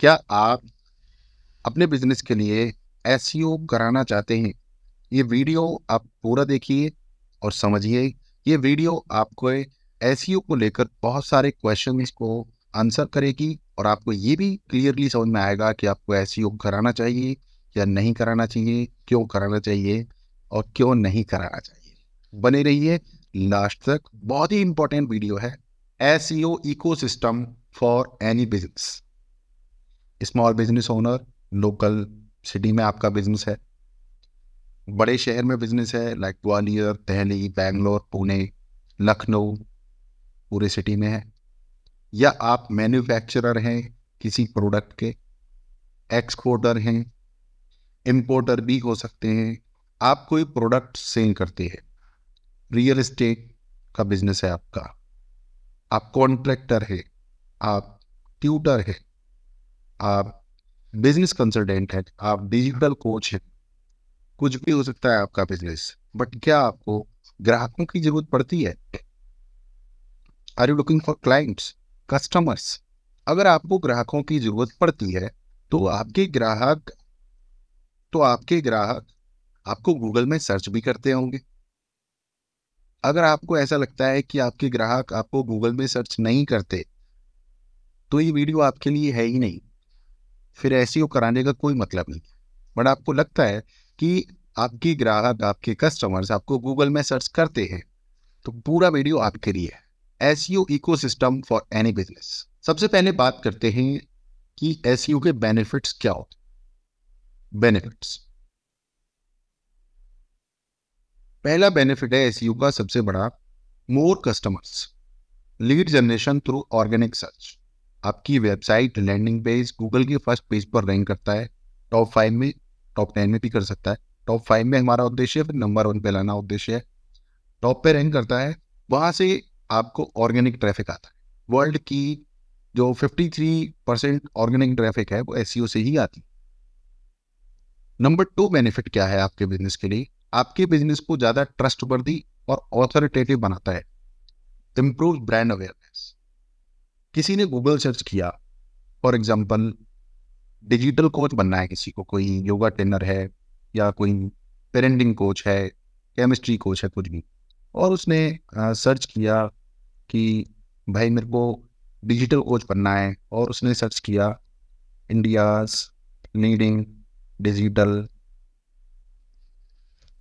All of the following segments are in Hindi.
क्या आप अपने बिजनेस के लिए एस e कराना चाहते हैं ये वीडियो आप पूरा देखिए और समझिए ये वीडियो आपको एस e को लेकर बहुत सारे क्वेश्चन को आंसर करेगी और आपको ये भी क्लियरली समझ में आएगा कि आपको एस e कराना चाहिए या नहीं कराना चाहिए क्यों कराना चाहिए और क्यों नहीं कराना चाहिए बने रहिए लास्ट तक बहुत ही इंपॉर्टेंट वीडियो है S ecosystem for any business small business owner local city में आपका बिजनेस है बड़े शहर में बिजनेस है लाइक ग्वालियर दहली बैंगलोर पुणे लखनऊ पूरे सिटी में है या आप मैन्युफैक्चरर हैं किसी प्रोडक्ट के एक्सपोर्टर हैं इम्पोर्टर भी हो सकते हैं आप कोई प्रोडक्ट सेल करते हैं रियल इस्टेट का बिजनेस है आपका आप कॉन्ट्रैक्टर है आप ट्यूटर है आप बिजनेस कंसल्टेंट हैं आप डिजिटल कोच हैं कुछ भी हो सकता है आपका बिजनेस बट क्या आपको ग्राहकों की जरूरत पड़ती है are you looking for clients customers अगर आपको ग्राहकों की जरूरत पड़ती है तो आपके ग्राहक तो आपके ग्राहक आपको गूगल में सर्च भी करते होंगे अगर आपको ऐसा लगता है कि आपके ग्राहक आपको गूगल में सर्च नहीं करते तो ये वीडियो आपके लिए है ही नहीं फिर को कराने का कोई मतलब नहीं बट आपको लगता है कि आपके ग्राहक आपके कस्टमर्स आपको गूगल में सर्च करते हैं तो पूरा वीडियो आपके लिए है S ecosystem for any business सबसे पहले बात करते हैं कि एस e के बेनिफिट्स क्या होते बेनिफिट्स पहला बेनिफिट है एस e का सबसे बड़ा more customers lead generation through organic search आपकी वेबसाइट लैंडिंग पेज गूगल के फर्स्ट पेज पर रैंक करता है टॉप फाइव में टॉप टेन में भी कर सकता है टॉप फाइव में हमारा उद्देश्य फिर नंबर वन पे लाना उद्देश्य है टॉप पे रैंक करता है वहाँ से आपको ऑर्गेनिक ट्रैफिक आता है वर्ल्ड की जो 53 परसेंट ऑर्गेनिक ट्रैफिक है वो एस e से ही आती नंबर टू बेनिफिट क्या है आपके बिजनेस के लिए आपके बिजनेस को ज़्यादा ट्रस्ट वर्दी और ऑथोरिटेटिव बनाता है इम्प्रूव ब्रांड अवेयर किसी ने गूगल सर्च किया फॉर एग्जाम्पल डिजिटल कोच बनना है किसी को कोई योगा ट्रेनर है या कोई पेरेंटिंग कोच है केमिस्ट्री कोच है कुछ भी और उसने सर्च किया कि भाई मेरे को डिजिटल कोच बनना है और उसने सर्च किया India's leading digital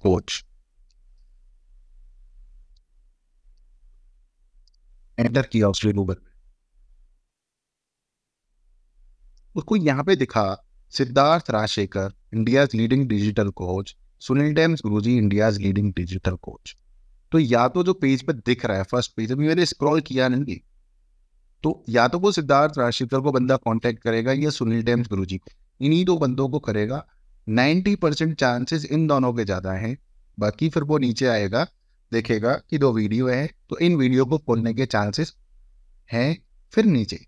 coach enter किया उसने गूगल उसको यहाँ पे दिखा Siddharth Rajshekhar India leading digital coach Sunil डेम्स Guruji India leading digital coach तो या तो जो पेज पे दिख रहा है फर्स्ट पेज अभी मैंने स्क्रॉल किया नहीं तो या तो वो सिद्धार्थ राजशेखर को बंदा कांटेक्ट करेगा या सुनील डेम्स गुरु जी इन्हीं दो बंदों को करेगा नाइन्टी परसेंट चांसेस इन दोनों के ज़्यादा हैं बाकी फिर वो नीचे आएगा देखेगा कि दो वीडियो है तो इन वीडियो को खोलने के चांसेस हैं फिर नीचे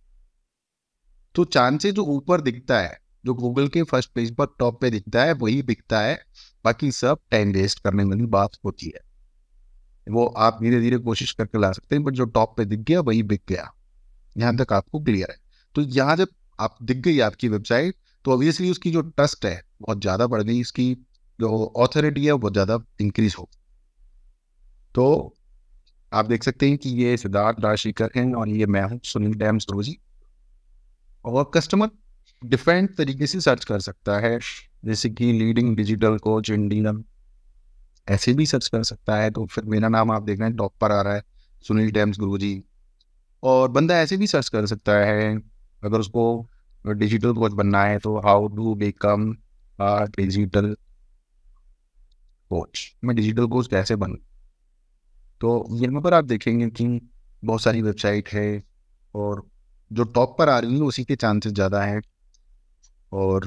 तो चांद से जो ऊपर दिखता है जो गूगल के फर्स्ट पेज पर टॉप पे दिखता है वही बिकता है बाकी सब टाइम वेस्ट करने वाली बात होती है वो आप धीरे धीरे कोशिश करके ला सकते हैं बट जो टॉप पे दिख गया वही बिक गया यहाँ तक आपको क्लियर है तो यहाँ जब आप दिख गई आपकी वेबसाइट तो ऑब्वियसली उसकी जो ट्रस्ट है बहुत ज़्यादा बढ़ गई उसकी जो ऑथोरिटी है बहुत ज़्यादा इंक्रीज हो तो आप देख सकते हैं कि ये सिद्धार्थ राशिकर हैं और ये मैं हूँ सुनील डैम सरोजी और कस्टमर डिफरेंट तरीके से सर्च कर सकता है जैसे कि लीडिंग डिजिटल कोच इंडिया ऐसे भी सर्च कर सकता है तो फिर मेरा नाम आप देख रहे हैं टॉप पर आ रहा है सुनील डैम्स गुरु जी और बंदा ऐसे भी सर्च कर सकता है अगर उसको डिजिटल कोच बनना है तो how to become digital coach मैं डिजिटल कोच कैसे बन तो यहाँ पर आप देखेंगे कि बहुत सारी वेबसाइट है और जो टॉप पर आ रही है उसी के चांसेस ज़्यादा हैं और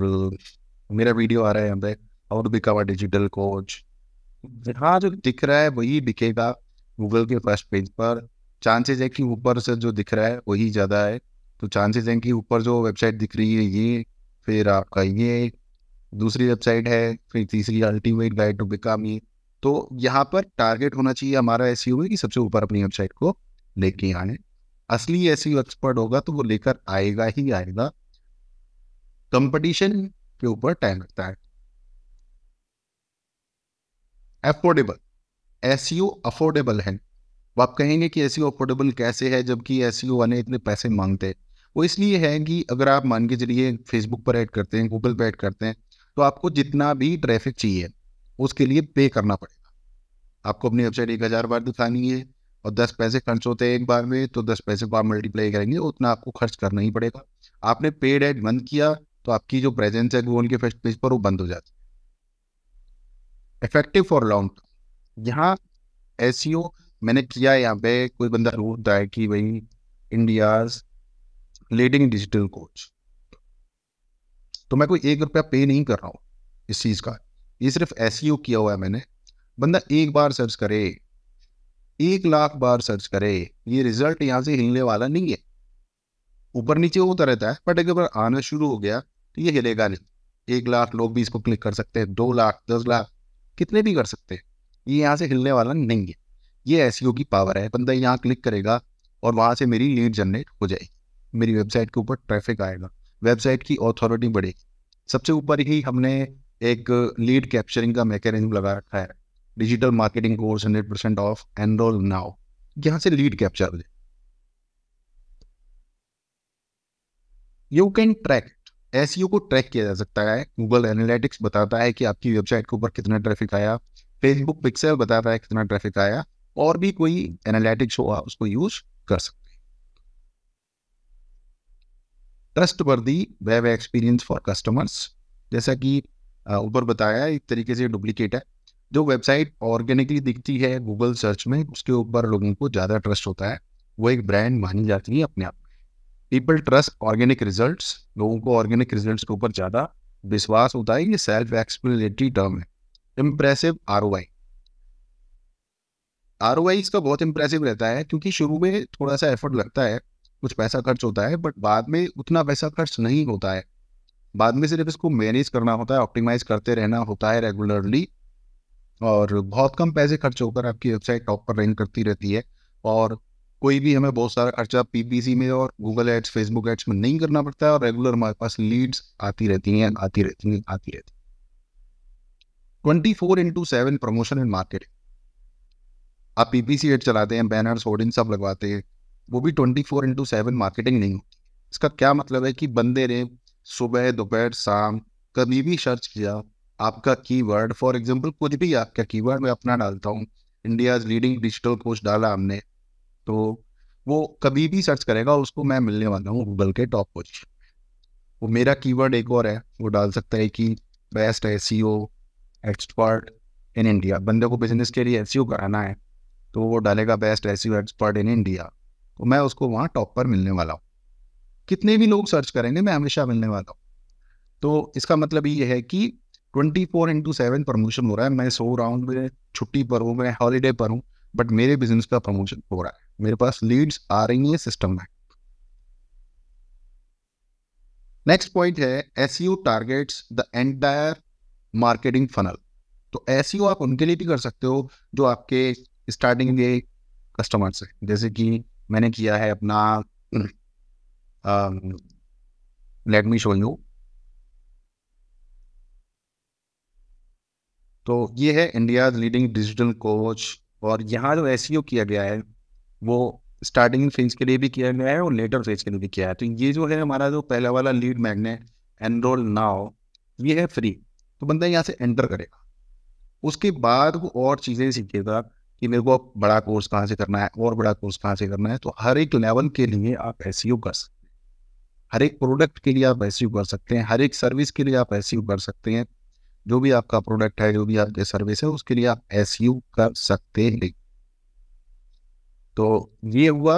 मेरा वीडियो आ रहा है अंदर how to become a digital coach हाँ जो दिख रहा है वही दिखेगा गूगल के फर्स्ट पेज पर चांसेस है कि ऊपर से जो दिख रहा है वही ज़्यादा है तो चांसेस हैं कि ऊपर जो वेबसाइट दिख रही है ये फिर आपका ये दूसरी वेबसाइट है फिर तीसरी अल्टीमेट गाइड टू बिकम ये तो यहाँ पर टारगेट होना चाहिए हमारा ऐसी हुई कि सबसे ऊपर अपनी वेबसाइट को लेके आने असली ऐसी एक्सपर्ट होगा तो वो लेकर आएगा ही आएगा कंपटीशन के ऊपर टाइम लगता है अफोर्डेबल एस अफोर्डेबल है वो आप कहेंगे कि एस अफोर्डेबल कैसे है जबकि एस वाले इतने पैसे मांगते हैं वो इसलिए है कि अगर आप मान के चलिए फेसबुक पर ऐड करते हैं गूगल पर ऐड करते हैं तो आपको जितना भी ट्रैफिक चाहिए उसके लिए पे करना पड़ेगा आपको अपनी वेबसाइट एक हज़ार बार दिखानी है और दस पैसे खर्च होते हैं एक बार में तो दस पैसे को आप मल्टीप्लाई करेंगे उतना आपको खर्च करना ही पड़ेगा आपने पेड एड बंद किया तो आपकी जो प्रेजेंस है गूगल के फर्स्ट पेज पर वो बंद हो जाती है इफेक्टिव फॉर लॉन्ग टर्म यहाँ एस e मैंने किया यहाँ पे कोई बंदा रोता है कि भाई इंडिया लीडिंग डिजिटल कोच तो मैं कोई एक रुपया पे नहीं कर रहा हूँ इस चीज़ का ये सिर्फ एस e किया हुआ है मैंने बंदा एक बार सर्च करे एक लाख बार सर्च करे ये रिजल्ट यहाँ से हिलने वाला नहीं है ऊपर नीचे होता तो रहता है बट बार आना शुरू हो गया तो ये हिलेगा नहीं एक लाख लोग भी इसको क्लिक कर सकते हैं दो लाख दस लाख कितने भी कर सकते हैं ये यहाँ से हिलने वाला नहीं है ये एस e की पावर है बंदा यहाँ क्लिक करेगा और वहाँ से मेरी लीड जनरेट हो जाएगी मेरी वेबसाइट के ऊपर ट्रैफिक आएगा वेबसाइट की ऑथोरिटी बढ़ेगी सबसे ऊपर ही हमने एक लीड कैप्चरिंग का मैकेनिज्म लगा रखा है digital marketing course hundred percent off enroll now यहां से लीड कैप्चर हो यू कैन ट्रैक एस को ट्रैक किया जा सकता है गूगल एनालिटिक्स बताता है कि आपकी वेबसाइट के ऊपर कितना ट्रैफिक आया फेसबुक पिक्सल बताता है कितना ट्रैफिक आया और भी कोई एनालिटिक्स हो उसको यूज कर सकते हैं trust the web experience for customers जैसा कि ऊपर बताया एक तरीके से डुप्लीकेट है जो वेबसाइट ऑर्गेनिकली दिखती है गूगल सर्च में उसके ऊपर लोगों को ज़्यादा ट्रस्ट होता है वो एक ब्रांड मानी जाती है अपने आप पीपल ट्रस्ट ऑर्गेनिक रिजल्ट लोगों को ऑर्गेनिक रिजल्ट के ऊपर ज़्यादा विश्वास होता है ये सेल्फ एक्सप्लेनेटरी टर्म है impressive R O I R O I इसका बहुत इम्प्रेसिव रहता है क्योंकि शुरू में थोड़ा सा एफर्ट लगता है कुछ पैसा खर्च होता है बट बाद में उतना पैसा खर्च नहीं होता है बाद में सिर्फ इसको मैनेज करना होता है ऑप्टिमाइज करते रहना होता है रेगुलरली और बहुत कम पैसे खर्च होकर आपकी वेबसाइट टॉप पर रैंक करती रहती है और कोई भी हमें बहुत सारा खर्चा पीपीसी में और गूगल एड्स फेसबुक एड्स में नहीं करना पड़ता है और रेगुलर हमारे पास लीड्स आती रहती हैं आती रहती हैं आती रहती twenty four into seven promotion and marketing आप पीपीसी एड चलाते हैं बैनर्स होर्डिंग सब लगवाते हैं वो भी twenty four into seven marketing नहीं होती इसका क्या मतलब है कि बंदे ने सुबह दोपहर शाम कभी भी सर्च किया आपका कीवर्ड फॉर एग्जांपल कुछ भी आपका कीवर्ड मैं अपना डालता हूँ इंडिया लीडिंग डिजिटल कोच डाला हमने तो वो कभी भी सर्च करेगा उसको मैं मिलने वाला हूँ गूगल के टॉप कोच वो मेरा कीवर्ड एक और है वो डाल सकता है कि best S expert in India बंदे को बिजनेस के लिए एस e कराना है तो वो डालेगा best S expert in India तो मैं उसको वहाँ टॉप पर मिलने वाला हूँ कितने भी लोग सर्च करेंगे मैं हमेशा मिलने वाला हूँ तो इसका मतलब ये है कि twenty four into seven promotion हो रहा है मैं सो रहा हूँ मैं छुट्टी पर हूँ मैं हॉलीडे पर हूँ बट मेरे बिजनेस का प्रमोशन हो रहा है मेरे पास लीड्स आ रही है सिस्टम में नेक्स्ट पॉइंट है S targets the entire marketing funnel तो एस e आप उनके लिए भी कर सकते हो जो आपके स्टार्टिंग के कस्टमर्स है जैसे कि मैंने किया है अपना लेट मी शो यू तो ये है इंडिया लीडिंग डिजिटल कोच और यहाँ जो एस e किया गया है वो स्टार्टिंग फेज के लिए भी किया गया है और लेटर फेज के लिए भी किया है तो ये जो है हमारा जो पहला वाला लीड मैग्नेट एनरोल नाव ये है फ्री तो बंदा यहाँ से एंटर करेगा उसके बाद वो और चीज़ें सीखेगा कि मेरे को अब बड़ा कोर्स कहाँ से करना है और बड़ा कोर्स कहाँ से करना है तो हर एक लेवल के लिए आप एस e कर सकते हैं हर एक प्रोडक्ट के लिए आप एस e कर सकते हैं हर एक सर्विस के लिए आप एस कर सकते हैं जो भी आपका प्रोडक्ट है जो भी आपकी सर्विस है उसके लिए आप एस कर सकते हैं तो ये हुआ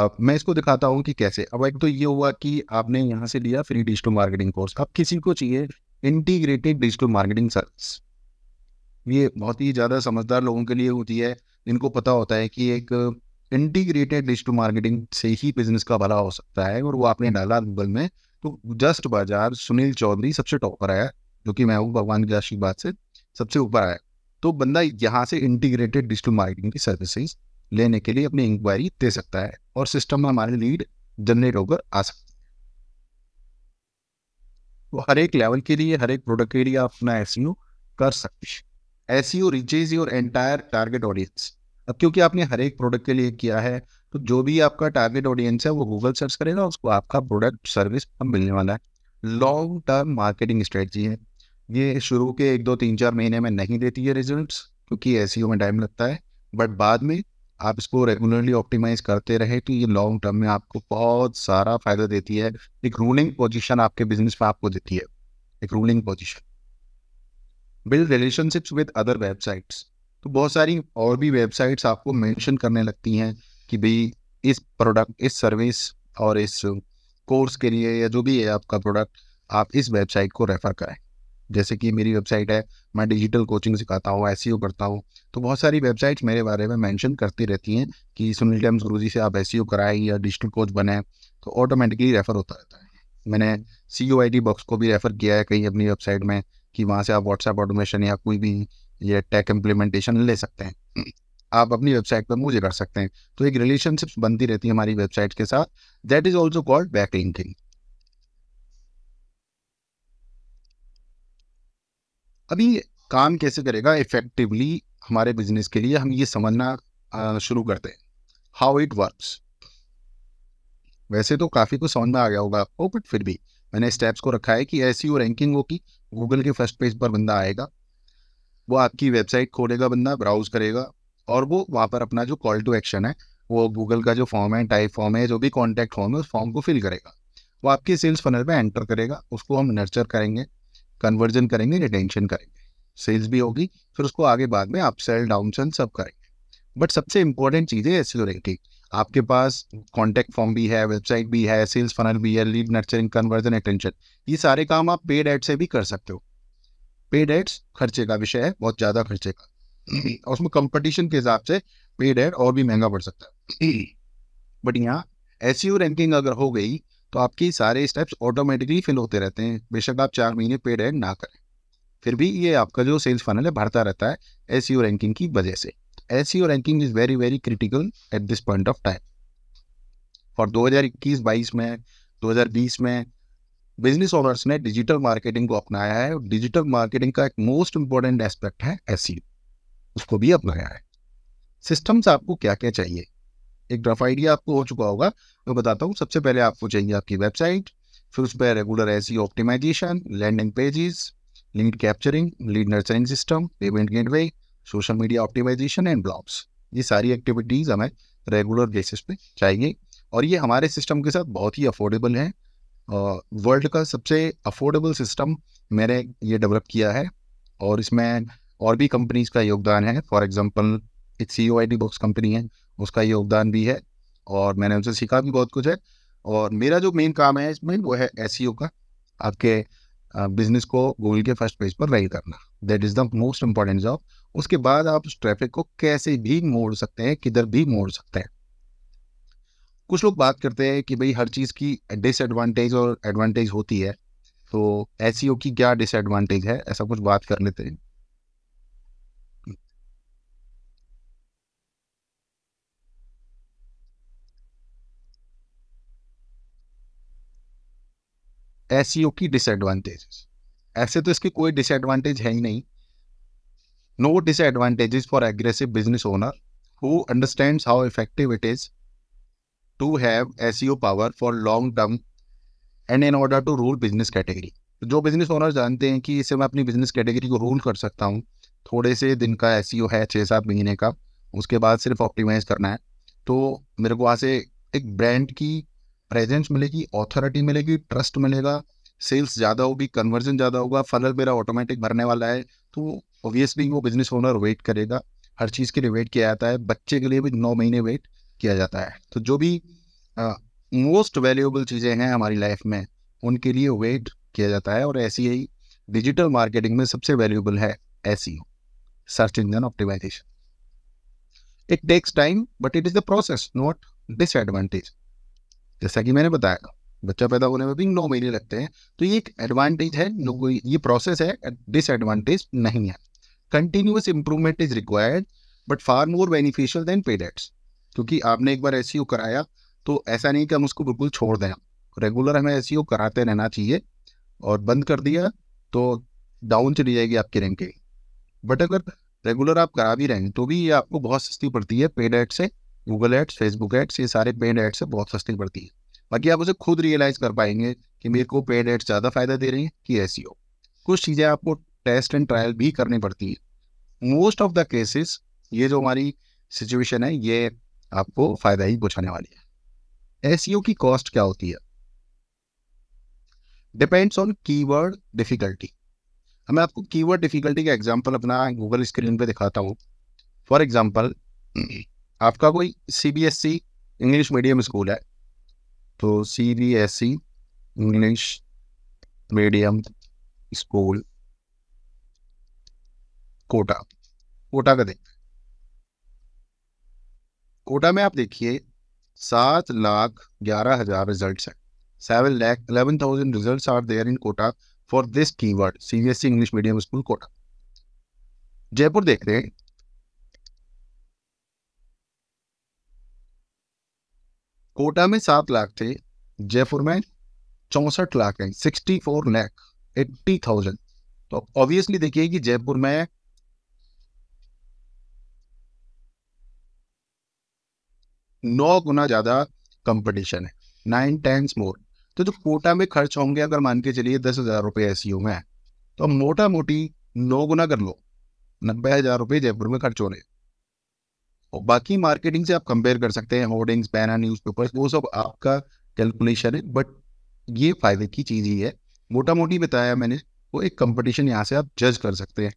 अब मैं इसको दिखाता हूँ कि कैसे अब एक तो ये हुआ कि आपने यहाँ से लिया फ्री डिजिटल मार्केटिंग कोर्स अब किसी को चाहिए इंटीग्रेटेड डिजिटल मार्केटिंग सर्विस ये बहुत ही ज़्यादा समझदार लोगों के लिए होती है जिनको पता होता है कि एक इंटीग्रेटेड डिजिटल मार्केटिंग से ही बिजनेस का भला हो सकता है और वो आपने डाला गूगल में तो जस्ट बाजार सुनील चौधरी सबसे टॉप पर आया जो कि मैं हूँ भगवान की आशीर्वाद से सबसे ऊपर आया तो बंदा यहाँ से इंटीग्रेटेड डिजिटल मार्केटिंग की सर्विसेज लेने के लिए अपनी इंक्वायरी दे सकता है और सिस्टम में हमारे लीड जनरेट होकर आ सकता है तो हर एक लेवल के लिए हर एक प्रोडक्ट के लिए आप अपना एस e कर सकते हैं S O reaches your entire target audience अब क्योंकि आपने हर एक प्रोडक्ट के लिए किया है तो जो भी आपका टारगेट ऑडियंस है वो गूगल सर्च करेगा उसको आपका प्रोडक्ट सर्विस मिलने वाला है लॉन्ग टर्म मार्केटिंग स्ट्रेटजी है ये शुरू के एक दो तीन चार महीने में नहीं देती है रिजल्ट क्योंकि ए में टाइम लगता है बट बाद में आप इसको रेगुलरली ऑप्टिमाइज करते रहे तो ये लॉन्ग टर्म में आपको बहुत सारा फायदा देती है एक रूलिंग पोजिशन आपके बिजनेस में आपको देती है एक ruling position build relationships with other websites तो बहुत सारी और भी वेबसाइट्स आपको मेंशन करने लगती हैं कि भाई इस प्रोडक्ट इस सर्विस और इस कोर्स के लिए या जो भी है आपका प्रोडक्ट आप इस वेबसाइट को रेफ़र करें जैसे कि मेरी वेबसाइट है मैं डिजिटल कोचिंग सिखाता हूँ एस e करता हूँ तो बहुत सारी वेबसाइट्स मेरे बारे में मेंशन करती रहती हैं कि सुनील टेम्स गुरु से आप एस e कराएं या डिजिटल कोच बने तो ऑटोमेटिकली रेफ़र होता रहता है मैंने C U I D box को भी रेफ़र किया है कहीं अपनी वेबसाइट में कि वहाँ से आप व्हाट्सएप ऑटोमेशन या कोई भी ये टेक इम्प्लीमेंटेशन ले सकते हैं आप अपनी वेबसाइट पर मुझे कर सकते हैं तो एक रिलेशनशिप बनती रहती है हमारी वेबसाइट के साथ that is also called back linking अभी काम कैसे करेगा इफेक्टिवली हमारे बिजनेस के लिए हम ये समझना शुरू करते हैं हाउ इट वर्क्स वैसे तो काफ़ी कुछ समझ में आ गया होगा आपको बट फिर भी मैंने स्टेप्स को रखा है कि ऐसी वो रैंकिंग कि गूगल के फर्स्ट पेज पर बंदा आएगा वो आपकी वेबसाइट खोलेगा बंदा ब्राउज करेगा और वो वहाँ पर अपना जो कॉल टू एक्शन है वो गूगल का जो फॉर्म है टाइप फॉर्म है जो भी कॉन्टैक्ट फॉर्म है उस फॉर्म को फिल करेगा वो आपके सेल्स फनल में एंटर करेगा उसको हम नर्चर करेंगे कन्वर्जन करेंगे रिटेंशन करेंगे सेल्स भी होगी फिर उसको आगे बाद में आप सेल डाउन सेल सब करेंगे बट सबसे इंपॉर्टेंट चीज़ है एसिलोरेटिव आपके पास कॉन्टैक्ट फॉर्म भी है वेबसाइट भी है सेल्स फनल भी है लीड नर्चरिंग कन्वर्जन अटेंशन ये सारे काम आप पेड एड से भी कर सकते हो पेड एड्स खर्चे का विषय है बहुत ज़्यादा खर्चे का और उसमें कंपटीशन के हिसाब से पेड एड और भी महंगा पड़ सकता है बट यहाँ एस रैंकिंग e अगर हो गई तो आपके सारे स्टेप्स ऑटोमेटिकली फिल होते रहते हैं बेशक आप चार महीने पेड एड ना करें फिर भी ये आपका जो सेल्स फनल है बढ़ता रहता है एस रैंकिंग e की वजह से S ranking is very very critical at this point of time और 2021-22 में 2020 में बिजनेस ओनर्स ने डिजिटल मार्केटिंग को अपनाया है और डिजिटल मार्केटिंग का एक मोस्ट इंपॉर्टेंट एस्पेक्ट है एस यू e उसको भी अपनाया है सिस्टम से आपको क्या क्या चाहिए एक ड्रफ आइडिया आपको हो चुका होगा मैं बताता हूँ सबसे पहले आपको चाहिए आपकी वेबसाइट फिर उस पर रेगुलर ऐसी optimization landing pages link capturing lead nurturing system payment way social media optimization and blogs ये सारी एक्टिविटीज़ हमें रेगुलर बेसिस पे चाहिए और ये हमारे सिस्टम के साथ बहुत ही अफोर्डेबल है वर्ल्ड का सबसे अफोर्डेबल सिस्टम मैंने ये डेवलप किया है और इसमें और भी कंपनीज का योगदान है फॉर एग्जाम्पल एक C O I T box company है उसका योगदान भी है और मैंने उनसे सीखा भी बहुत कुछ है और मेरा जो मेन काम है इसमें वो है एस सी ओ का आपके बिजनेस को गूगल के फर्स्ट पेज पर रही करना that is the most important job उसके बाद आप उस ट्रैफिक को कैसे भी मोड़ सकते हैं किधर भी मोड़ सकते हैं कुछ लोग बात करते हैं कि भाई हर चीज़ की डिसएडवांटेज और एडवांटेज होती है तो एस e की क्या डिसएडवांटेज है ऐसा कुछ बात कर लेते हैं एस e की डिसएडवांटेजेस ऐसे तो इसके कोई डिसएडवांटेज है ही नहीं no disadvantages for aggressive business owner who understand how effective it is to have S power for long term and in order to rule business category जो बिजनेस ओनर जानते हैं कि इसे मैं अपनी बिजनेस कैटेगरी को रूल कर सकता हूँ थोड़े से दिन का एस e है छः सात महीने का उसके बाद सिर्फ ऑप्टिमाइज करना है तो मेरे को वहाँ से एक ब्रांड की प्रेजेंस मिलेगी ऑथोरिटी मिलेगी ट्रस्ट मिलेगा सेल्स ज़्यादा होगी कन्वर्जन ज़्यादा होगा फनल मेरा ऑटोमेटिक भरने वाला है तो ऑब्वियसली वो बिजनेस ओनर वेट करेगा हर चीज़ के लिए वेट किया जाता है बच्चे के लिए भी नौ महीने वेट किया जाता है तो जो भी मोस्ट वैल्यूएबल चीज़ें हैं हमारी लाइफ में उनके लिए वेट किया जाता है और ऐसी ही डिजिटल मार्केटिंग में सबसे वैल्यूएबल है ऐसी search engine optimization it takes time but it is the process not disadvantage जैसा कि मैंने बताया बच्चा पैदा होने में भी नौ महीने लगते हैं तो ये एक एडवांटेज है ये प्रोसेस है डिसएडवांटेज नहीं है continuous improvement is required but far more beneficial than paid ads क्योंकि आपने एक बार एस e कराया तो ऐसा नहीं कि हम उसको बिल्कुल छोड़ दें रेगुलर हमें एस e कराते रहना चाहिए और बंद कर दिया तो डाउन चली जाएगी आपकी रैंकिंग बट अगर रेगुलर आप करा भी रहे हैं तो भी ये आपको बहुत सस्ती पड़ती है पेड एड से गूगल एड्स फेसबुक एड्स ये सारे पेड एड्स से बहुत सस्ती पड़ती है बाकी आप उसे खुद रियलाइज कर पाएंगे कि मेरे को पेड एड्स ज़्यादा फायदा दे रही हैं कि ऐसी e कुछ चीज़ें आपको टेस्ट एंड ट्रायल भी करनी पड़ती है मोस्ट ऑफ द केसेस ये जो हमारी सिचुएशन है ये आपको फ़ायदा ही पहुँचाने वाली है एस e की कॉस्ट क्या होती है डिपेंड्स ऑन कीवर्ड डिफ़िकल्टी मैं आपको कीवर्ड डिफ़िकल्टी का एग्जांपल अपना गूगल स्क्रीन पे दिखाता हूँ फॉर एग्जांपल आपका कोई C B S C English medium school है तो C B S E English medium school Kota Kota का देख कोटा में आप देखिए सात लाख ग्यारह हजार रिजल्ट है seven lakh eleven thousand results are there in Kota for this keyword CBSE English medium school Kota Jaipur देख रहे हैं कोटा में सात लाख थे जयपुर में चौंसठ लाख है sixty four lakh eighty thousand तो ऑब्वियसली देखिए कि जयपुर में नौ गुना ज़्यादा कंपटीशन है नाइन टाइम्स मोर तो जो कोटा में खर्च होंगे अगर मान के चलिए दस हज़ार रुपये एस e में तो मोटा मोटी नौ गुना कर लो नब्बे हज़ार रुपये जयपुर में खर्च हो रहे और बाकी मार्केटिंग से आप कंपेयर कर सकते हैं होर्डिंग्स बैनर पेपर वो सब आपका कैलकुलेशन है बट ये फायदे की चीज़ ही है मोटा मोटी बताया मैंने वो एक कंपटीशन यहाँ से आप जज कर सकते हैं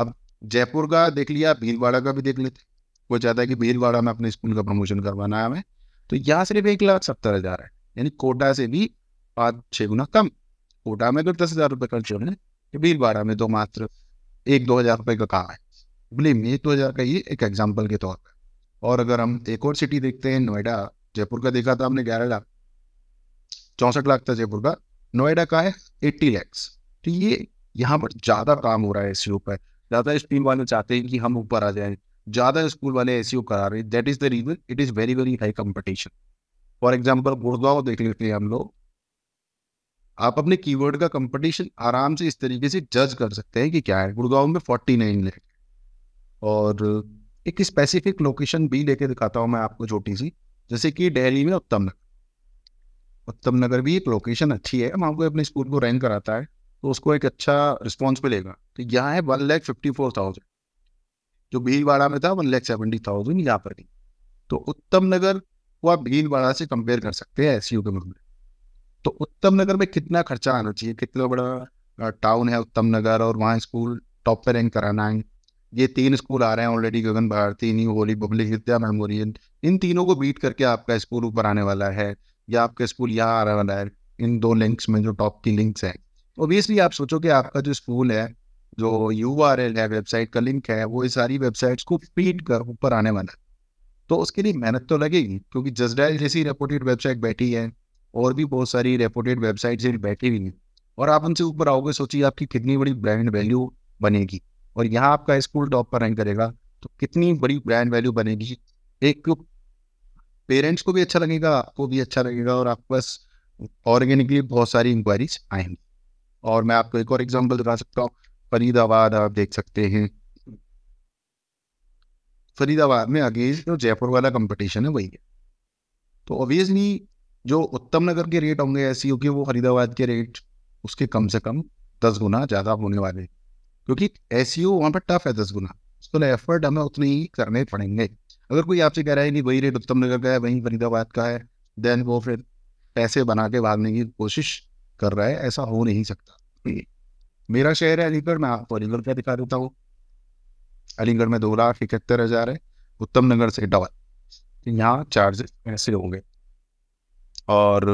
अब जयपुर का देख लिया भीलवाड़ा का भी देख लेते वो चाहता है कि भीलवाड़ा में अपने स्कूल का प्रमोशन करवाना है हमें तो यहाँ सिर्फ एक लाख सत्तर हज़ार है यानी कोटा से भी पाँच छः गुना कम कोटा में अगर दस हज़ार रुपये खर्च हो रहे हैं तो भीलवाड़ा में तो मात्र एक दो हज़ार रुपये का काम है ब्लेम ये तो कहिए एक एग्जाम्पल के तौर पर और अगर हम एक और सिटी देखते हैं नोएडा जयपुर का देखा था हमने ग्यारह लाख चौंसठ लाख था जयपुर का नोएडा का है एट्टी लैक्स तो ये यहाँ पर ज़्यादा काम हो रहा है एसी पर ज़्यादा स्ट्रीम वाले चाहते हैं कि हम ऊपर आ जाए ज़्यादा स्कूल वाले एस करा रहे हैं that is the reason it is very very high competition for example Gurgaon देख लेते हैं हम लोग आप अपने कीवर्ड का कंपटीशन आराम से इस तरीके से जज कर सकते हैं कि क्या है गुड़गांव में फोर्टी नाइन लैख और एक स्पेसिफिक लोकेशन भी लेके दिखाता हूँ मैं आपको छोटी सी जैसे कि दिल्ली में उत्तम नगर उत्तम नगर भी एक लोकेशन अच्छी है वहाँ कोई अपने स्कूल को रैंक कराता है तो उसको एक अच्छा रिस्पॉन्स मिलेगा तो यहाँ है one lakh fifty four thousand जो भीलवाड़ा में था वन लैख सेवेंटी थाउजेंड यहाँ पर थी तो उत्तम नगर को आप भीलवाड़ा से कंपेयर कर सकते हैं एस के मुकाबले तो उत्तम नगर में कितना खर्चा आना चाहिए कितना बड़ा टाउन है उत्तम नगर और वहाँ स्कूल टॉप पे रैंक कराना है ये तीन स्कूल आ रहे हैं already Gagan Bharti new holy public Vidya memorial इन तीनों को बीट करके आपका स्कूल ऊपर आने वाला है या आपका स्कूल यहाँ आ वाला है इन दो लिंक्स में जो टॉप की लिंक्स हैं ओबियसली आप सोचो कि आपका जो स्कूल है जो यू आर एल है वेबसाइट का लिंक है वो ये सारी वेबसाइट्स को फीड कर ऊपर आने वाला है तो उसके लिए मेहनत तो लगेगी क्योंकि जजडाइल जैसी रेपोटेड वेबसाइट बैठी है और भी बहुत सारी रेपोटेड वेबसाइट बैठी हुई हैं और आप उनसे ऊपर आओगे सोचिए आपकी कितनी बड़ी ब्रांड वैल्यू बनेगी और यहाँ आपका स्कूल टॉप पर रैंक करेगा तो कितनी बड़ी ब्रांड वैल्यू बनेगी एक तो पेरेंट्स को भी अच्छा लगेगा आपको भी अच्छा लगेगा और आपके पास ऑर्गेनिकली बहुत सारी इंक्वायरीज आएंगी और मैं आपको एक और एग्जाम्पल दिखा सकता हूँ फरीदाबाद आप देख सकते हैं फरीदाबाद में अगेन जो जयपुर वाला कंपटीशन है वही है तो ऑब्वियसली जो उत्तम नगर के रेट होंगे ऐसी e क्योंकि वो फरीदाबाद के रेट उसके कम से कम दस गुना ज़्यादा होने वाले हैं क्योंकि एस सी e वहाँ पर टफ है दस गुना उसको एफर्ट हमें उतने ही करने पड़ेंगे अगर कोई आपसे कह रहा है नहीं वही रेट उत्तम नगर का है वहीं फरीदाबाद का है देन वो फिर पैसे बना के भागने की कोशिश कर रहा है ऐसा हो नहीं सकता मेरा शहर है अलीगढ़ मैं आपको अलीगढ़ का दिखा देता हूँ अलीगढ़ में दो लाख इकहत्तर हज़ार है उत्तम नगर से डबल यहाँ चार्जेस ऐसे होंगे और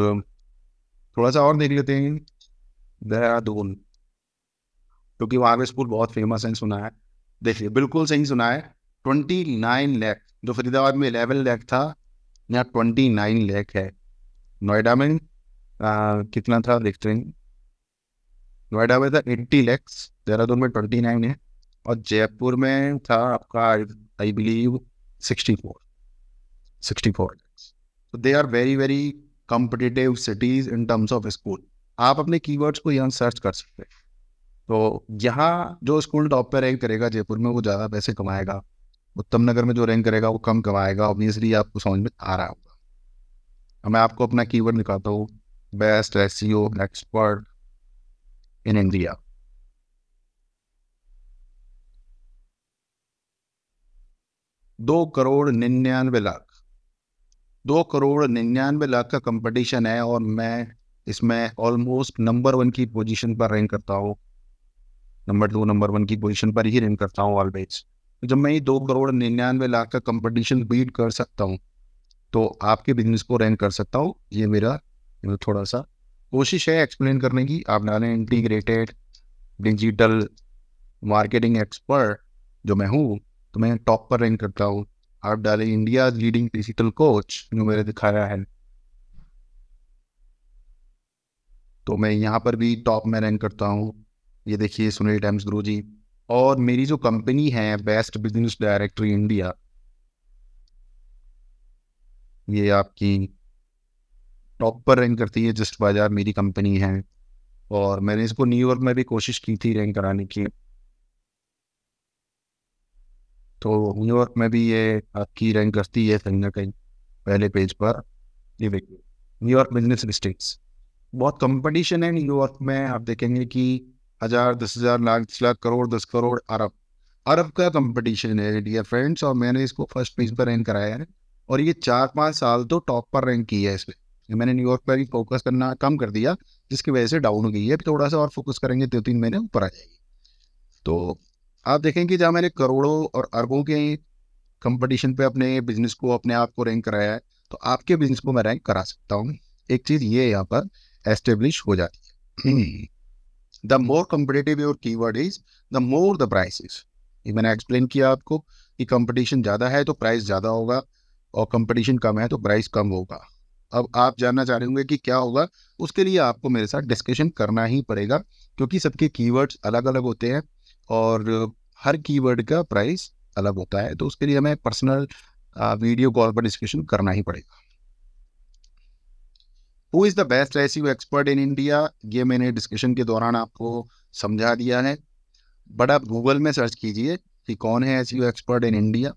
थोड़ा सा और देख लेते हैं देहरादून क्योंकि वहां पर स्कूल बहुत फेमस है सुना है देखिए बिल्कुल सही सुना है ट्वेंटी नाइन लैख जो फरीदाबाद में इलेवन लैख था यहाँ ट्वेंटी नाइन लैख है नोएडा में आ, कितना था देखते हैं नोएडा में था एट्टी लैक्स देहरादून में ट्वेंटी नाइन है और जयपुर में था आपका I believe sixty four sixty four तो they are very very competitive cities in terms of school आप अपने कीवर्ड्स को यहाँ सर्च कर सकते हैं तो यहाँ जो स्कूल टॉप पे रैंक करेगा जयपुर में वो ज़्यादा पैसे कमाएगा उत्तम नगर में जो रैंक करेगा वो कम कमाएगा ऑब्वियसली आपको समझ में आ रहा होगा अब मैं आपको अपना कीवर्ड दिखाता हूँ best S expert in India दो करोड़ निन्यानवे लाख दो करोड़ निन्यानवे लाख का कंपटीशन है और मैं इसमें ऑलमोस्ट नंबर वन की पोजीशन पर रैंक करता हूँ नंबर टू नंबर वन की पोजिशन पर ही रन करता हूँ ऑलवेज तो जब मैं ये दो करोड़ निन्यानवे लाख का कंपटीशन बीट कर सकता हूँ तो आपके बिजनेस को रैंक कर सकता हूँ ये मेरा थोड़ा सा कोशिश है एक्सप्लेन करने की आप डालें इंटीग्रेटेड डिजिटल मार्केटिंग एक्सपर्ट जो मैं हूँ तो मैं टॉप पर रैंक करता हूँ आप डालें इंडिया लीडिंग डिजिटल कोच जो मेरे दिखाया है तो मैं यहाँ पर भी टॉप में रैंक करता हूँ ये देखिए सुनील टाइम्स गुरु जी और मेरी जो कंपनी है बेस्ट बिजनेस डायरेक्टरी इंडिया ये आपकी टॉप पर रैंक करती है जस्ट बाजार मेरी कंपनी है और मैंने इसको न्यूयॉर्क में भी कोशिश की थी रैंक कराने की तो न्यूयॉर्क में भी ये आपकी रैंक करती है कहीं ना कहीं पहले पेज पर ये देखिए न्यूयॉर्क बिजनेस स्टेट्स बहुत कंपटीशन है न्यूयॉर्क में आप देखेंगे कि हजार दस हजार लाख दस लाख करोड़ दस करोड़ अरब अरब का कंपटीशन है डियर फ्रेंड्स और मैंने इसको फर्स्ट पेज पर रैंक कराया है और ये चार पाँच साल तो टॉप पर रैंक की है इसमें मैंने न्यूयॉर्क पर ही फोकस करना कम कर दिया जिसकी वजह से डाउन हो गई है थोड़ा सा और फोकस करेंगे दो तीन महीने ऊपर आ जाएगी तो आप देखेंगे जहाँ मैंने करोड़ों और अरबों के कंपटीशन पे अपने बिजनेस को अपने आप को रैंक कराया है तो आपके बिजनेस को मैं रैंक करा सकता हूँ एक चीज़ ये यहाँ पर एस्टेब्लिश हो जाती है the more competitive your keyword is the more the price is ये मैंने एक्सप्लेन किया आपको कि कंपटीशन ज़्यादा है तो प्राइस ज़्यादा होगा और कंपटीशन कम है तो प्राइस कम होगा अब आप जानना चाह रहे होंगे कि क्या होगा उसके लिए आपको मेरे साथ डिस्कशन करना ही पड़ेगा क्योंकि सबके कीवर्ड्स अलग अलग होते हैं और हर कीवर्ड का प्राइस अलग होता है तो उसके लिए हमें पर्सनल वीडियो कॉल पर डिस्कशन करना ही पड़ेगा who is the best S expert in India ये मैंने डिस्कशन के दौरान आपको समझा दिया है बट आप गूगल में सर्च कीजिए कि कौन है यू एक्सपर्ट इन इंडिया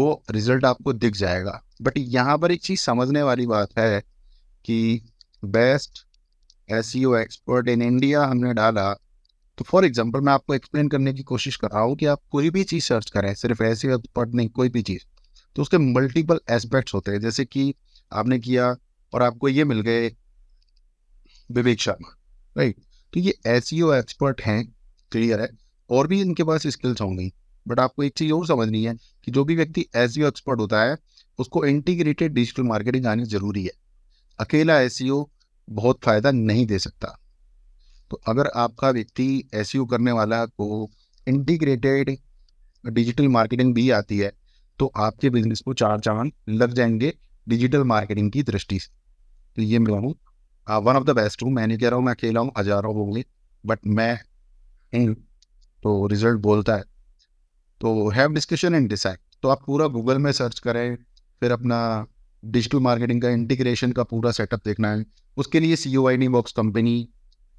वो रिज़ल्ट आपको दिख जाएगा बट यहाँ पर एक चीज़ समझने वाली बात है कि best S expert in India हमने डाला तो फॉर एग्जाम्पल मैं आपको एक्सप्लेन करने की कोशिश कर रहा हूँ कि आप कोई भी चीज़ सर्च करें सिर्फ ऐसी एक्सपर्ट नहीं कोई भी चीज़ तो उसके मल्टीपल एस्पेक्ट्स होते हैं जैसे कि आपने किया और आपको ये मिल गए विवेक शर्मा राइट तो ये एस एक्सपर्ट e हैं क्लियर है और भी इनके पास स्किल्स होंगी बट आपको एक चीज़ और समझनी है कि जो भी व्यक्ति एस एक्सपर्ट e होता है उसको इंटीग्रेटेड डिजिटल मार्केटिंग आनी ज़रूरी है अकेला एस e बहुत फ़ायदा नहीं दे सकता तो अगर आपका व्यक्ति एस करने वाला को इंटीग्रेटेड डिजिटल मार्केटिंग भी आती है तो आपके बिजनेस को चार चांद लग जाएंगे डिजिटल मार्केटिंग की दृष्टि से तो ये मैं हूँ वन ऑफ द बेस्ट हूँ मैं नहीं कह रहा हूँ मैं अकेला हूँ हजारों होंगे बट मैं तो रिजल्ट बोलता है तो हैव डिस्कशन एंड डिसाइड तो आप पूरा गूगल में सर्च करें फिर अपना डिजिटल मार्केटिंग का इंटीग्रेशन का पूरा सेटअप देखना है उसके लिए C O I D box company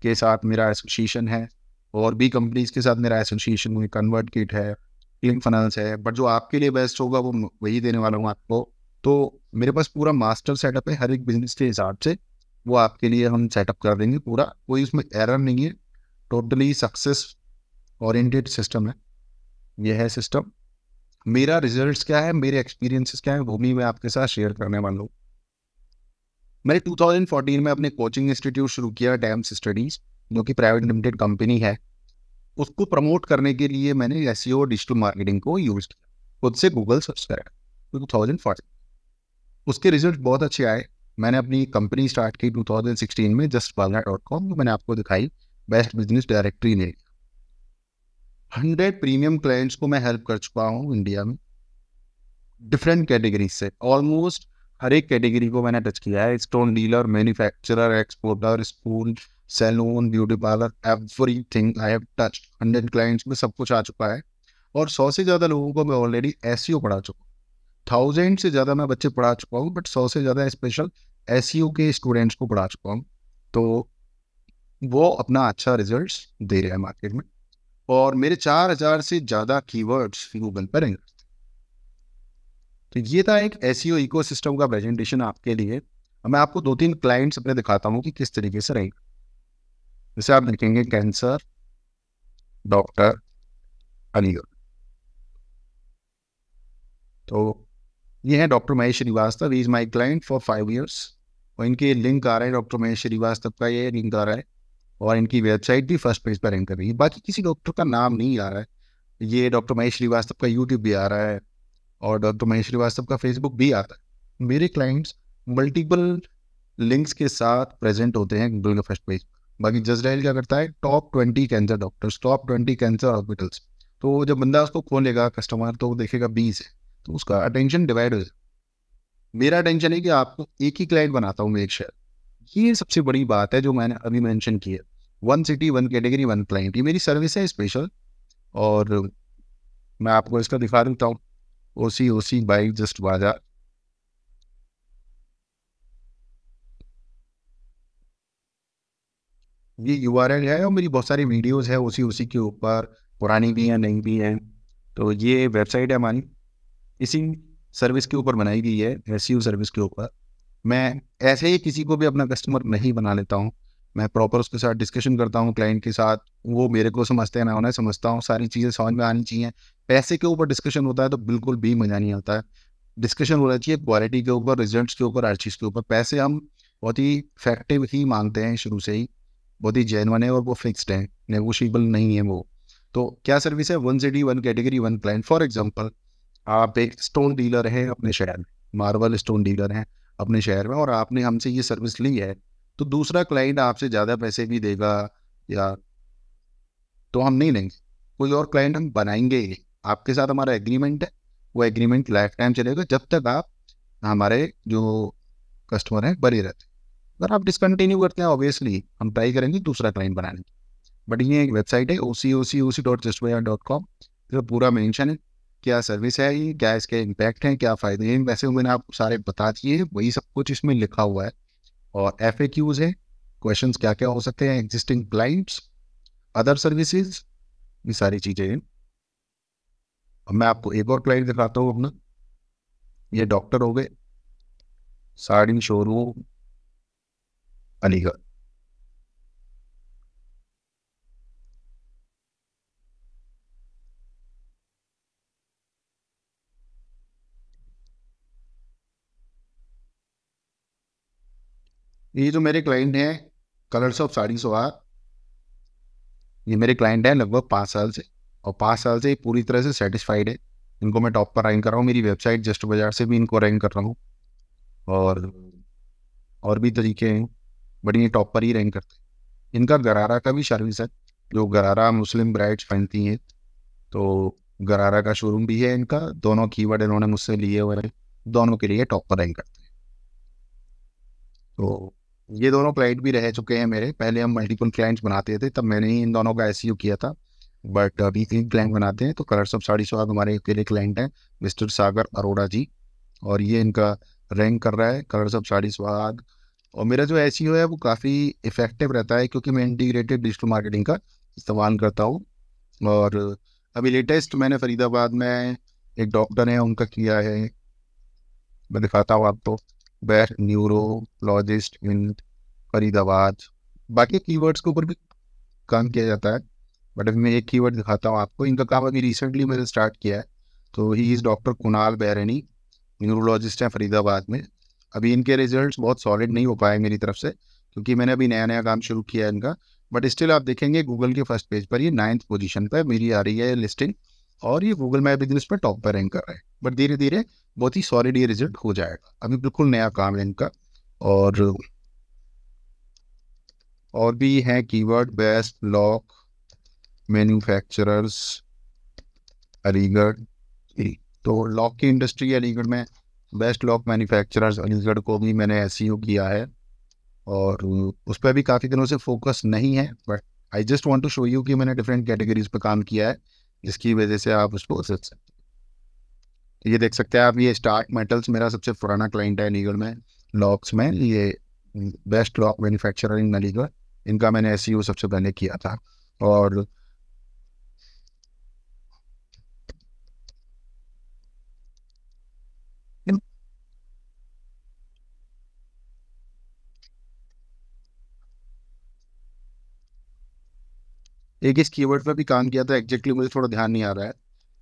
के साथ मेरा एसोसिएशन है और भी कंपनीज के साथ मेरा एसोसिएशन हुई कन्वर्ट किट है क्लिंग फनल्स है बट जो आपके लिए बेस्ट होगा वो वही देने वाला हूँ आपको तो मेरे पास पूरा मास्टर सेटअप है हर एक बिजनेस के हिसाब से वो आपके लिए हम सेटअप कर देंगे पूरा कोई उसमें एरर नहीं है टोटली सक्सेस ओरिएंटेड सिस्टम है ये है सिस्टम मेरा रिजल्ट्स क्या है मेरे एक्सपीरियंसेस क्या है वो भी मैं आपके साथ शेयर करने वाला हूँ मैंने 2014 में अपने कोचिंग इंस्टीट्यूट शुरू किया डैम्स स्टडीज़ जो कि प्राइवेट लिमिटेड कंपनी है उसको प्रमोट करने के लिए मैंने एस डिजिटल मार्केटिंग को यूज़ किया खुद से गूगल सर्च कराया टू थाउजेंड फोर्टीन उसके रिजल्ट बहुत अच्छे आए मैंने अपनी कंपनी स्टार्ट की 2016 में जस्ट बालना डॉट कॉम तो मैंने आपको दिखाई बेस्ट बिजनेस डायरेक्टरी ने हंड्रेड प्रीमियम क्लाइंट्स को मैं हेल्प कर चुका हूँ इंडिया में डिफरेंट कैटेगरी से ऑलमोस्ट हर एक कैटेगरी को मैंने टच किया है stone dealer manufacturer exporter school salon beauty parlour everything I have touch hundred clients में सब कुछ आ चुका है और सौ से ज़्यादा लोगों को मैं ऑलरेडी एस e पढ़ा चुका हूँ थाउजेंड से ज़्यादा मैं बच्चे पढ़ा चुका हूँ बट सौ से ज़्यादा स्पेशल एस के स्टूडेंट्स को पढ़ा चुका हूँ तो वो अपना अच्छा रिजल्ट दे रहा है मार्केट में और मेरे चार हज़ार से ज़्यादा कीवर्ड्स गूगल पर रहेंगे तो ये था एक एस इकोसिस्टम e का प्रेजेंटेशन आपके लिए मैं आपको दो तीन क्लाइंट्स अपने दिखाता हूँ कि किस तरीके से रहेगा जैसे आप देखेंगे कैंसर डॉक्टर अलीगढ़ तो ये है doctor Mahesh Shrivastava is my client for five years और इनके लिंक आ रहा है डॉक्टर महेश श्रीवास्तव का ये लिंक आ रहा है और इनकी वेबसाइट भी फर्स्ट पेज पर रैंक कर रही है बाकी किसी डॉक्टर का नाम नहीं आ रहा है ये डॉक्टर महेश श्रीवास्तव का यूट्यूब भी आ रहा है और डॉक्टर महेश श्रीवास्तव का फेसबुक भी आता है मेरे क्लाइंट्स मल्टीपल लिंक्स के साथ प्रेजेंट होते हैं गूगल के फर्स्ट पेज बाकी जजराइल क्या करता है top twenty cancer doctors top twenty cancer hospitals तो जब बंदा उसको खोलेगा कस्टमर तो देखेगा बीस है तो उसका अटेंशन डिवाइड हो जाता मेरा अटेंशन है कि आपको एक ही क्लाइंट बनाता हूँ मैं एक शेयर ये सबसे बड़ी बात है जो मैंने अभी मैंशन की है one city one category one client ये मेरी सर्विस है स्पेशल और मैं आपको इसका दिखा देता हूँ ओ C O C by just बाजार ये यू आर एल है और मेरी बहुत सारी वीडियोस है उसी उसी के ऊपर पुरानी भी हैं नई भी हैं तो ये वेबसाइट है हमारी इसी सर्विस के ऊपर बनाई गई है एस सर्विस के ऊपर मैं ऐसे ही किसी को भी अपना कस्टमर नहीं बना लेता हूँ मैं प्रॉपर उसके साथ डिस्कशन करता हूँ क्लाइंट के साथ वो मेरे को समझते हैं मैं उन्हें समझता हूँ सारी चीज़ें समझ में आनी चाहिए पैसे के ऊपर डिस्कशन होता है तो बिल्कुल भी मज़ा नहीं आता है डिस्कशन होना चाहिए क्वालिटी के ऊपर रिजल्ट्स के ऊपर हर चीज़ के ऊपर पैसे हम बहुत ही इफेक्टिव ही मांगते हैं शुरू से ही बहुत ही जैनवन है और वो फिक्सड है नेगोशिएबल नहीं है वो तो क्या सर्विस है one city one category one client for example आप एक स्टोन डीलर हैं अपने शहर में मार्बल स्टोन डीलर हैं अपने शहर में और आपने हमसे ये सर्विस ली है तो दूसरा क्लाइंट आपसे ज़्यादा पैसे भी देगा या तो हम नहीं लेंगे कोई और क्लाइंट हम बनाएंगे ही आपके साथ हमारा एग्रीमेंट है वो एग्रीमेंट लाइफ टाइम चलेगा जब तक आप हमारे जो कस्टमर हैं बने रहते अगर आप डिसकंटिन्यू करते हैं ऑब्वियसली हम ट्राई करेंगे दूसरा क्लाइंट बनाने की बट ये एक वेबसाइट है O C O C O C dot just dot com पूरा मैंशन है क्या सर्विस है ये क्या इसके इम्पैक्ट हैं क्या फ़ायदे हैं वैसे मैंने आप सारे बता दिए वही सब कुछ इसमें लिखा हुआ है और एफ ए क्यूज़ है क्वेश्चन क्या क्या हो सकते हैं एग्जिस्टिंग क्लाइंट्स अदर सर्विसेज ये सारी चीज़ें हैं अब मैं आपको एक और क्लाइंट दिखाता हूँ अपना ये डॉक्टर हो गए साड़ी शोरूम अलीगढ़ ये जो मेरे क्लाइंट हैं कलर्स ऑफ साड़ी सोहार ये मेरे क्लाइंट हैं लगभग पाँच साल से और पाँच साल से पूरी तरह से सेटिस्फाइड है इनको मैं टॉप पर रैंक कर रहा हूँ मेरी वेबसाइट जस्ट बाजार से भी इनको रैंक कर रहा हूँ और और भी तरीके हैं बट ये टॉप पर ही रैंक करते हैं इनका गरारा का भी सर्विस है जो गरारा मुस्लिम ब्राइड्स पहनती हैं तो गरारा का शोरूम भी है इनका दोनों कीवर्ड इन्होंने मुझसे लिए हुए हैं दोनों के लिए टॉप पर रैंक करते हैं तो ये दोनों क्लाइंट भी रह चुके हैं मेरे पहले हम मल्टीपल क्लाइंट्स बनाते थे तब मैंने ही इन दोनों का एस e किया था बट अभी एक क्लाइंट बनाते हैं तो कलर्स ऑफ साड़ी सुहाग हमारे अकेले क्लाइंट हैं मिस्टर सागर अरोड़ा जी और ये इनका रैंक कर रहा है कलर्स ऑफ साड़ी सुहाग और मेरा जो एस e है वो काफ़ी इफेक्टिव रहता है क्योंकि मैं इंटीग्रेटेड डिजिटल मार्केटिंग का इस्तेमाल करता हूँ और अभी लेटेस्ट मैंने फरीदाबाद में एक डॉक्टर है उनका किया है मैं दिखाता हूँ आपको तो। बैठ न्यूरोलॉजिस्ट इन फरीदाबाद बाकी कीवर्ड्स के ऊपर भी काम किया जाता है बट अभी मैं एक कीवर्ड दिखाता हूँ आपको इनका काम अभी रिसेंटली मैंने स्टार्ट किया है तो he is doctor Kunal Bairani neurologist हैं फरीदाबाद में अभी इनके रिजल्ट्स बहुत सॉलिड नहीं हो पाए मेरी तरफ से क्योंकि मैंने अभी नया नया काम शुरू किया है इनका बट स्टिल आप देखेंगे गूगल के फर्स्ट पेज पर ये नाइन्थ पोजिशन पर मेरी आ रही है लिस्टिंग और ये गूगल मैप बिजनेस पर टॉप पर रैंक कर रहा है बट धीरे धीरे बहुत ही सॉलिड ये रिजल्ट हो जाएगा अभी बिल्कुल नया काम है इनका और और भी है keyword best lock manufacturers Aligarh तो लॉक की इंडस्ट्री अलीगढ़ में बेस्ट लॉक मैन्युफैक्चरर्स अलीगढ़ को भी मैंने एस e किया है और उस पर भी काफ़ी दिनों से फोकस नहीं है but I just want to show you कि मैंने डिफरेंट कैटेगरीज पर काम किया है जिसकी वजह से आप उसको सकते ये देख सकते हैं आप ये स्टार्क मेटल्स मेरा सबसे पुराना क्लाइंट है अलीगढ़ में लॉक्स में ये best lock manufacturer in Aligarh इनका मैंने एस e सबसे पहले किया था और एक इस कीवर्ड पर भी काम किया था एग्जैक्टली मुझे थोड़ा ध्यान नहीं आ रहा है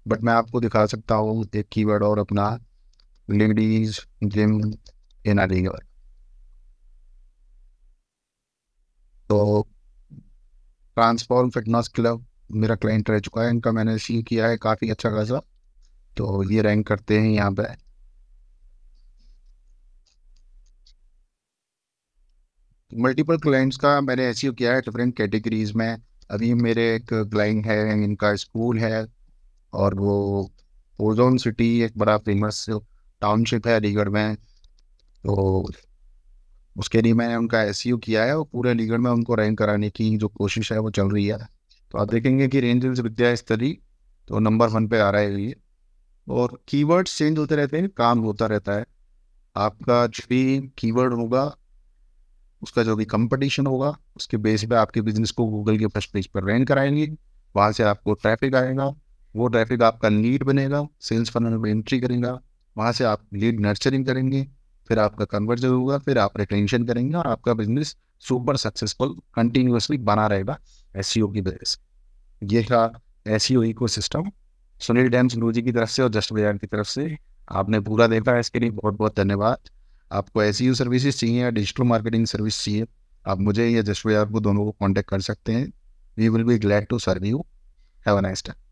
बट मैं आपको दिखा सकता हूँ एक कीवर्ड और अपना लेडीज जिम इन अलीगढ़ तो ट्रांसफॉर्म फिटनेस क्लब मेरा क्लाइंट रह चुका है इनका मैंने सी किया है काफ़ी अच्छा खासा तो ये रैंक करते हैं यहाँ पे मल्टीपल क्लाइंट्स का मैंने एस किया है डिफरेंट कैटेगरीज में अभी मेरे एक क्लाइंट है इनका स्कूल है और वो ओजोन सिटी एक बड़ा फेमस टाउनशिप है अलीगढ़ में तो उसके लिए मैंने उनका एस e किया है और पूरे अलीगढ़ में उनको रैंक कराने की जो कोशिश है वो चल रही है तो आप देखेंगे कि रेंज विद्या स्थली तो नंबर वन पे आ रहा है ये और कीवर्ड चेंज होते रहते हैं काम होता रहता है आपका जो भी कीवर्ड होगा उसका जो भी कंपटीशन होगा उसके बेस पे आपके बिजनेस को गूगल के फर्स्ट पेज पर रैंक कराएंगे वहाँ से आपको ट्रैफिक आएगा वो ट्रैफिक आपका लीड बनेगा सेल्स फनल में एंट्री करेगा वहाँ से आप लीड नर्चरिंग करेंगे फिर आपका कन्वर्जन होगा फिर आप रिटेंशन करेंगे और आपका बिजनेस सुपर सक्सेसफुल कंटिन्यूसली बना रहेगा एस e की वजह से ये था S ecosystem Sunil Dam Guru ji की तरफ से और जस्ट बजार की तरफ से आपने पूरा देखा इसके लिए बहुत बहुत धन्यवाद आपको एस सर्विसेज e चाहिए या डिजिटल मार्केटिंग सर्विस चाहिए आप मुझे या जस्ट बजार को दोनों को कॉन्टेक्ट कर सकते हैं we will be glad to serve you have a nice time